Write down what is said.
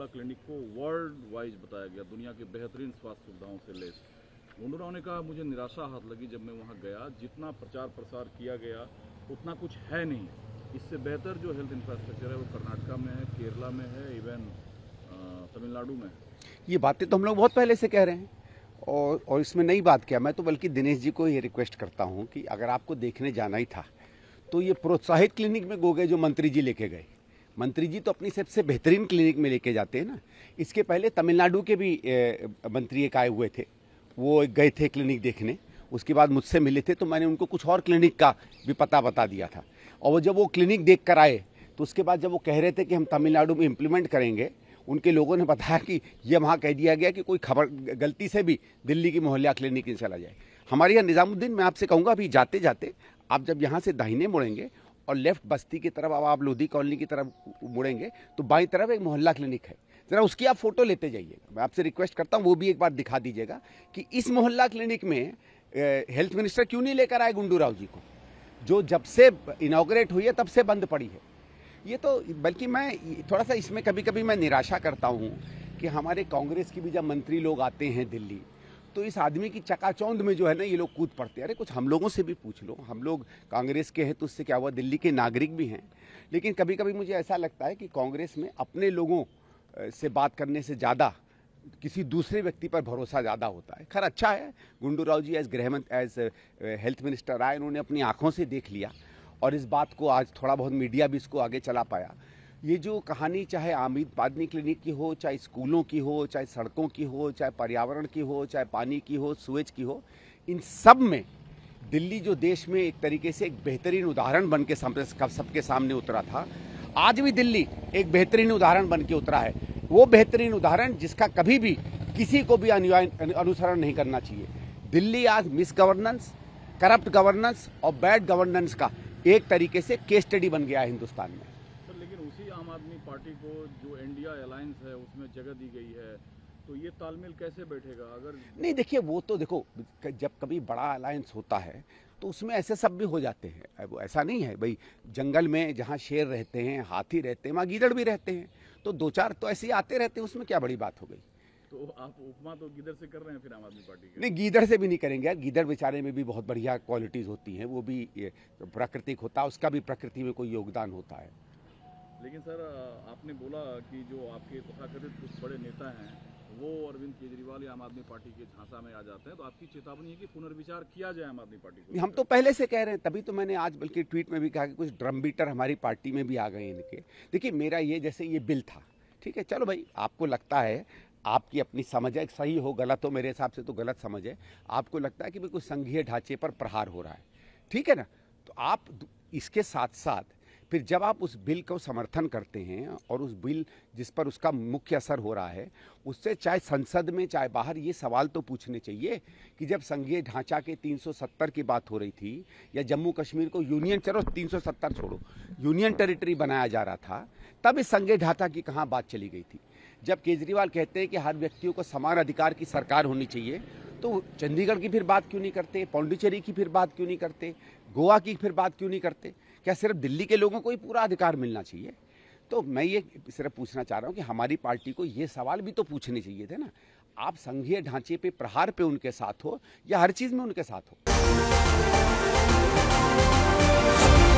Abdullah clinic को world wise बताया गया दुनिया के बेहतरीन स्वास्थ्य सुविधाओं से लेस गुंडूराव ने कहा मुझे निराशा हाथ लगी जब मैं वहाँ गया जितना प्रचार प्रसार किया गया उतना कुछ है नहीं इससे बेहतर जो हेल्थ इंफ्रास्ट्रक्चर है वो कर्नाटका में है केरला में है इवन तमिलनाडु में ये बातें तो हम लोग बहुत पहले से कह रहे हैं और और इसमें नई बात क्या मैं तो बल्कि दिनेश जी को ये रिक्वेस्ट करता हूँ कि अगर आपको देखने जाना ही था तो ये प्रोत्साहित क्लिनिक में गो गए जो मंत्री जी लेके गए मंत्री जी तो अपनी सबसे बेहतरीन क्लिनिक में लेके जाते हैं ना इसके पहले तमिलनाडु के भी मंत्री एक आए हुए थे वो गए थे क्लिनिक देखने उसके बाद मुझसे मिले थे तो मैंने उनको कुछ और क्लिनिक का भी पता बता दिया था और वो जब वो क्लिनिक देख कर आए तो उसके बाद जब वो कह रहे थे कि हम तमिलनाडु में इम्प्लीमेंट करेंगे उनके लोगों ने बताया कि ये वहाँ कह दिया गया कि कोई खबर गलती से भी दिल्ली की मोहल्ला क्लिनिक में चला जाए हमारे यहाँ निज़ामुद्दीन मैं आपसे कहूँगा अभी जाते जाते आप जब यहाँ से दाहिने मुड़ेंगे और लेफ्ट बस्ती की तरफ अब आप लोधी कॉलोनी की तरफ मुड़ेंगे तो बाई तरफ एक मोहल्ला क्लिनिक है ज़रा उसकी आप फ़ोटो लेते जाइएगा मैं आपसे रिक्वेस्ट करता हूँ वो भी एक बार दिखा दीजिएगा कि इस मोहल्ला क्लिनिक में हेल्थ मिनिस्टर क्यों नहीं लेकर आए गुंडू राव जी को जो जब से इनाग्रेट हुई है तब से बंद पड़ी है ये तो बल्कि मैं थोड़ा सा इसमें कभी कभी मैं निराशा करता हूँ कि हमारे कांग्रेस की भी जब मंत्री लोग आते हैं दिल्ली तो इस आदमी की चकाचौंध में जो है ना ये लोग कूद पड़ते हैं अरे कुछ हम लोगों से भी पूछ लो हम लोग कांग्रेस के हैं तो उससे क्या हुआ दिल्ली के नागरिक भी हैं लेकिन कभी कभी मुझे ऐसा लगता है कि कांग्रेस में अपने लोगों से बात करने से ज़्यादा किसी दूसरे व्यक्ति पर भरोसा ज़्यादा होता है खैर अच्छा है गुंडू राव जी एज गृह एज हेल्थ मिनिस्टर आए उन्होंने अपनी आँखों से देख लिया और इस बात को आज थोड़ा बहुत मीडिया भी इसको आगे चला पाया ये जो कहानी चाहे आमिर पादनी क्लिनिक की हो चाहे स्कूलों की हो चाहे सड़कों की हो चाहे पर्यावरण की हो चाहे पानी की हो सुएज की हो इन सब में दिल्ली जो देश में एक तरीके से एक बेहतरीन उदाहरण बन के सबके सामने उतरा था आज भी दिल्ली एक बेहतरीन उदाहरण बन के उतरा है वो बेहतरीन उदाहरण जिसका कभी भी किसी को भी अनुसरण नहीं करना चाहिए दिल्ली आज मिस गवर्नेंस करप्ट गवर्नेंस और बैड गवर्नेंस का एक तरीके से केस स्टडी बन गया है हिंदुस्तान में उसी आम आदमी पार्टी को जो इंडिया अलायंस है उसमें जगह दी गई है तो ये तालमेल कैसे बैठेगा अगर नहीं देखिए वो तो देखो जब कभी बड़ा अलायंस होता है तो उसमें ऐसे सब भी हो जाते हैं वो ऐसा नहीं है भाई जंगल में जहाँ शेर रहते हैं हाथी रहते हैं वहाँ गीदड़ भी रहते हैं तो दो चार तो ऐसे ही आते रहते हैं उसमें क्या बड़ी बात हो गई तो आप उपमा तो गीदड़ से कर रहे हैं फिर आम आदमी पार्टी के नहीं गीदड़ से भी नहीं करेंगे यार गीदड़ बेचारे में भी बहुत बढ़िया क्वालिटीज़ होती हैं वो भी प्राकृतिक होता है उसका भी प्रकृति में कोई योगदान होता है लेकिन सर आपने बोला कि जो आपके तथाकथित कुछ बड़े नेता हैं वो अरविंद केजरीवाल या आम आदमी पार्टी के झांसा में आ जाते हैं तो आपकी चेतावनी है कि पुनर्विचार किया जाए आम आदमी पार्टी को हम तो पहले से कह रहे हैं तभी तो मैंने आज बल्कि ट्वीट में भी कहा कि कुछ ड्रम बीटर हमारी पार्टी में भी आ गए इनके देखिए मेरा ये जैसे ये बिल था ठीक है चलो भाई आपको लगता है आपकी अपनी समझ है सही हो गलत हो मेरे हिसाब से तो गलत समझ है आपको लगता है कि भाई कुछ संघीय ढांचे पर प्रहार हो रहा है ठीक है ना तो आप इसके साथ साथ फिर जब आप उस बिल को समर्थन करते हैं और उस बिल जिस पर उसका मुख्य असर हो रहा है उससे चाहे संसद में चाहे बाहर ये सवाल तो पूछने चाहिए कि जब संघीय ढांचा के 370 की बात हो रही थी या जम्मू कश्मीर को यूनियन चलो 370 छोड़ो यूनियन टेरिटरी बनाया जा रहा था तब इस संघीय ढांचा की कहाँ बात चली गई थी जब केजरीवाल कहते हैं कि हर व्यक्तियों को समान अधिकार की सरकार होनी चाहिए तो चंडीगढ़ की फिर बात क्यों नहीं करते पौंडीचेरी की फिर बात क्यों नहीं करते गोवा की फिर बात क्यों नहीं करते क्या सिर्फ दिल्ली के लोगों को ही पूरा अधिकार मिलना चाहिए तो मैं ये सिर्फ पूछना चाह रहा हूँ कि हमारी पार्टी को ये सवाल भी तो पूछने चाहिए थे ना आप संघीय ढांचे पे प्रहार पे उनके साथ हो या हर चीज़ में उनके साथ हो